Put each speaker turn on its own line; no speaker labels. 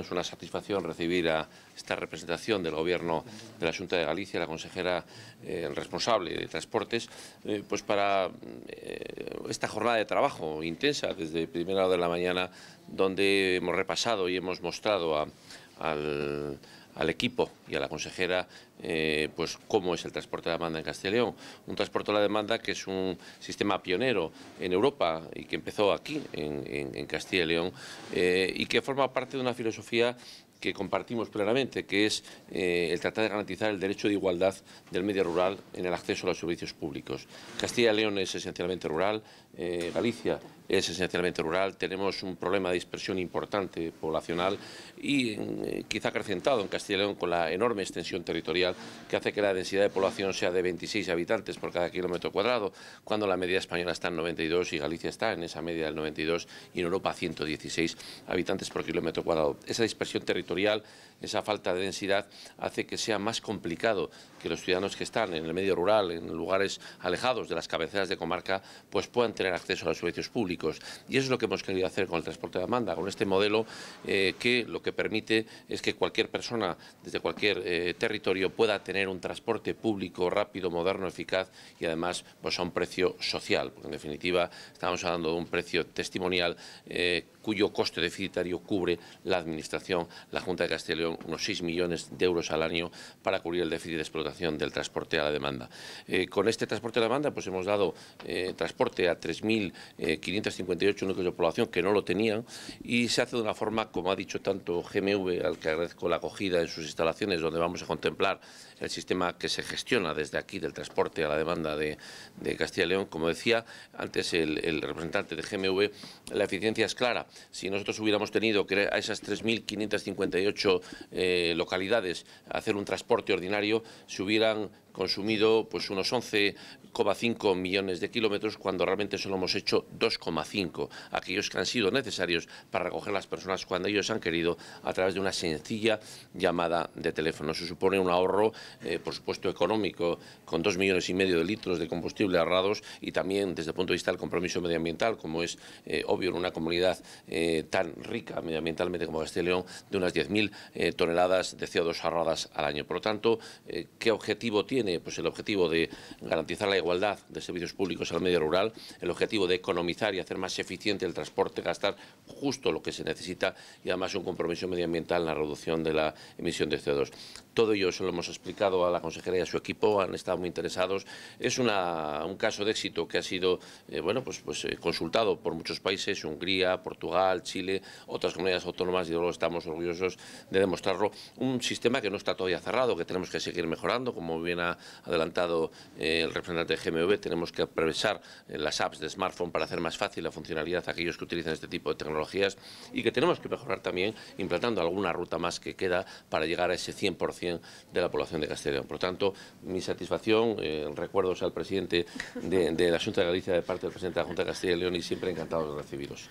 Es una satisfacción recibir a esta representación del Gobierno de la Junta de Galicia, la consejera eh, responsable de Transportes, eh, pues para eh, esta jornada de trabajo intensa desde primera hora de la mañana, donde hemos repasado y hemos mostrado al al equipo y a la consejera eh, pues cómo es el transporte de la demanda en Castilla y León. Un transporte de la demanda que es un sistema pionero en Europa y que empezó aquí, en, Castilla y León, eh, y que forma parte de una filosofía que compartimos plenamente, que es eh, el tratar de garantizar el derecho de igualdad del medio rural en el acceso a los servicios públicos. Castilla y León es esencialmente rural, eh, Galicia es esencialmente rural, tenemos un problema de dispersión importante poblacional y eh, quizá acrecentado en Castilla y León con la enorme extensión territorial que hace que la densidad de población sea de 26 habitantes por cada kilómetro cuadrado, cuando la media española está en 92 y Galicia está en esa media del 92 y en Europa 116 habitantes por kilómetro cuadrado. Esa dispersión territorial esa falta de densidad hace que sea más complicado que los ciudadanos que están en el medio rural, en lugares alejados de las cabeceras de comarca, pues puedan tener acceso a los servicios públicos. Y eso es lo que hemos querido hacer con el transporte de demanda, con este modelo eh, que lo que permite es que cualquier persona desde cualquier eh, territorio pueda tener un transporte público rápido, moderno, eficaz y además pues, a un precio social, porque en definitiva estamos hablando de un precio testimonial eh, cuyo coste deficitario cubre la Administración, la Junta de Castilla y León, unos 6 millones de euros al año para cubrir el déficit de explotación del transporte a la demanda. Eh, con este transporte a la demanda pues hemos dado eh, transporte a 3.558 eh, núcleos de población que no lo tenían y se hace de una forma, como ha dicho tanto GMV, al que agradezco la acogida en sus instalaciones, donde vamos a contemplar el sistema que se gestiona desde aquí del transporte a la demanda de, Castilla y León. Como decía antes el representante de GMV, la eficiencia es clara si nosotros hubiéramos tenido que a esas 3.558 eh, localidades hacer un transporte ordinario, se hubieran consumido pues unos 11,5 millones de kilómetros cuando realmente solo hemos hecho 2,5, aquellos que han sido necesarios para recoger las personas cuando ellos han querido a través de una sencilla llamada de teléfono. Se supone un ahorro, eh, por supuesto, económico con 2 millones y medio de litros de combustible ahorrados y también desde el punto de vista del compromiso medioambiental, como es eh, obvio en una comunidad eh, tan rica medioambientalmente como león, de unas 10.000 toneladas de CO2 ahorradas al año. Por lo tanto, ¿qué objetivo tiene? tiene pues, el objetivo de garantizar la igualdad de servicios públicos al medio rural, el objetivo de economizar y hacer más eficiente el transporte, gastar justo lo que se necesita y además un compromiso medioambiental en la reducción de la emisión de CO2. Todo ello se lo hemos explicado a la consejería, y a su equipo, han estado muy interesados. Es un caso de éxito que ha sido eh, bueno, pues, pues eh, consultado por muchos países, Hungría, Portugal, Chile, otras comunidades autónomas y luego estamos orgullosos de demostrarlo. Un sistema que no está todavía cerrado, que tenemos que seguir mejorando, como bien ha adelantado eh, el representante de GMV, tenemos que aprovechar las apps de smartphone para hacer más fácil la funcionalidad a aquellos que utilizan este tipo de tecnologías y que tenemos que mejorar también implantando alguna ruta más que queda para llegar a ese 100% de la población de Castellón. Por tanto, mi satisfacción, eh, recuerdos al presidente de, de, la Junta de Galicia de parte del presidente de la Junta de Castilla y León y siempre encantados de recibiros.